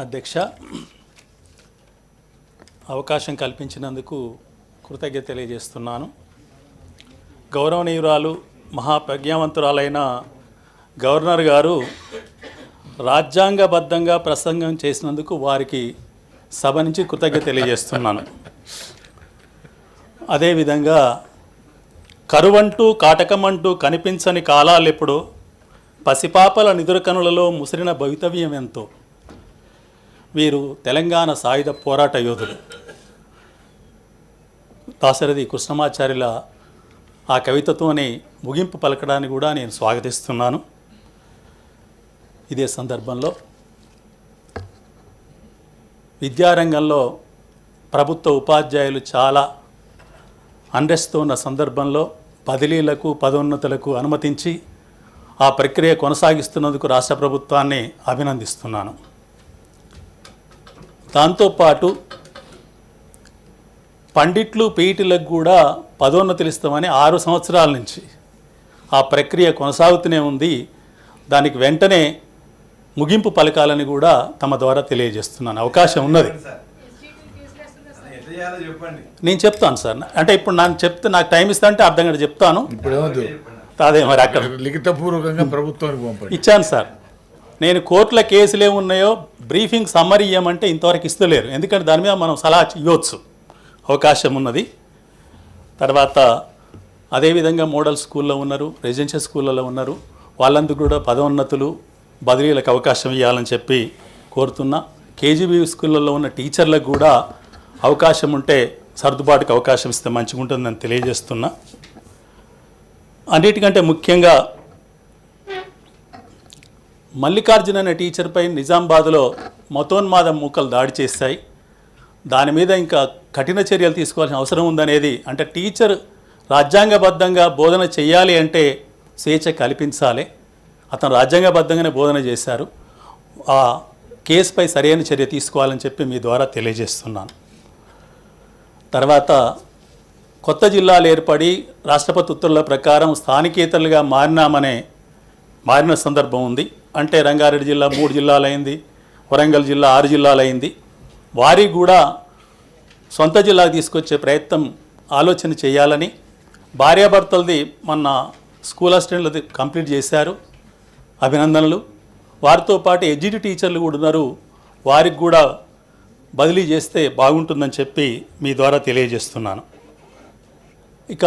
అధ్యక్ష అవకాశం కల్పించినందుకు కృతజ్ఞత తెలియజేస్తున్నాను గౌరవనీయురాలు మహాప్రజ్ఞావంతురాలైన గవర్నర్ గారు రాజ్యాంగబద్ధంగా ప్రసంగం చేసినందుకు వారికి సభ నుంచి కృతజ్ఞత తెలియజేస్తున్నాను అదేవిధంగా కరువంటూ కాటకం అంటూ కనిపించని కాలాలు ఎప్పుడో పసిపాపల నిదురకనులలో ముసిరిన భవితవ్యం ఎంతో వీరు తెలంగాణ సాయుధ పోరాట యోధులు దాశరథి కృష్ణమాచార్యుల ఆ కవితతోనే ముగింపు పలకడాన్ని కూడా నేను స్వాగతిస్తున్నాను ఇదే సందర్భంలో విద్యారంగంలో ప్రభుత్వ ఉపాధ్యాయులు చాలా అండ్రెస్తో ఉన్న సందర్భంలో బదిలీలకు పదోన్నతులకు అనుమతించి ఆ ప్రక్రియ కొనసాగిస్తున్నందుకు రాష్ట్ర ప్రభుత్వాన్ని అభినందిస్తున్నాను దాంతోపాటు పండిట్లు పీఈటీలకు కూడా పదోన్నతులు ఇస్తామని ఆరు సంవత్సరాల నుంచి ఆ ప్రక్రియ కొనసాగుతూనే ఉంది దానికి వెంటనే ముగింపు పలకాలని కూడా తమ ద్వారా తెలియజేస్తున్నాను అవకాశం ఉన్నది నేను చెప్తాను సార్ అంటే ఇప్పుడు నాకు చెప్తే నాకు టైం ఇస్తా అంటే అర్థం కంటే చెప్తాను అదే మరి అక్కడ లిఖితపూర్వకంగా ప్రభుత్వానికి ఇచ్చాను సార్ నేను కోర్టుల కేసులు ఏమున్నాయో బ్రీఫింగ్ సమ్మర్ ఇవ్వమంటే ఇంతవరకు ఇస్తలేరు ఎందుకంటే దాని మీద మనం సలహా ఇవ్వచ్చు అవకాశం ఉన్నది తర్వాత అదేవిధంగా మోడల్ స్కూల్లో ఉన్నారు రెసిడెన్షియల్ స్కూళ్ళలో ఉన్నారు వాళ్ళందరూ కూడా పదోన్నతులు బదిలీలకు అవకాశం ఇవ్వాలని చెప్పి కోరుతున్నా కేజీబీ స్కూళ్ళల్లో ఉన్న టీచర్లకు కూడా అవకాశం ఉంటే సర్దుబాటుకు అవకాశం ఇస్తే మంచిగా ఉంటుందని తెలియజేస్తున్నా అన్నిటికంటే ముఖ్యంగా మల్లికార్జున అనే టీచర్పై నిజామాబాద్లో మతోన్మాదం మూకలు దాడి చేస్తాయి దాని మీద ఇంకా కఠిన చర్యలు తీసుకోవాల్సిన అవసరం ఉందనేది అంటే టీచర్ రాజ్యాంగబద్ధంగా బోధన చేయాలి అంటే స్వేచ్ఛ కల్పించాలి అతను రాజ్యాంగబద్ధంగానే బోధన చేశారు ఆ కేసుపై సరైన చర్య తీసుకోవాలని చెప్పి మీ ద్వారా తెలియజేస్తున్నాను తర్వాత కొత్త జిల్లాలు ఏర్పడి రాష్ట్రపతి ఉత్తర్వుల ప్రకారం స్థానికేతలుగా మారినామనే మారిన సందర్భం ఉంది అంటే రంగారెడ్డి జిల్లా మూడు జిల్లాలైంది వరంగల్ జిల్లా ఆరు జిల్లాలైంది వారి కూడా సొంత జిల్లా తీసుకొచ్చే ప్రయత్నం ఆలోచన చేయాలని భార్యాభర్తలది మొన్న స్కూల్ అసిస్టెంట్లది కంప్లీట్ చేశారు అభినందనలు వారితో పాటు ఎడ్జిటి టీచర్లు కూడా ఉన్నారు వారికి కూడా బదిలీ చేస్తే బాగుంటుందని చెప్పి మీ ద్వారా తెలియజేస్తున్నాను ఇక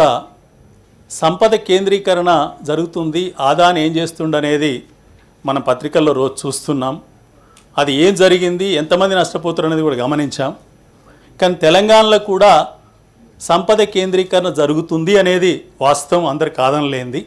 సంపద కేంద్రీకరణ జరుగుతుంది ఆదాని ఏం చేస్తుండనేది మన పత్రికల్లో రోజు చూస్తున్నాం అది ఏం జరిగింది ఎంతమంది నష్టపోతారు అనేది కూడా గమనించాం కానీ తెలంగాణలో కూడా సంపద కేంద్రీకరణ జరుగుతుంది అనేది వాస్తవం అందరు కాదనలేంది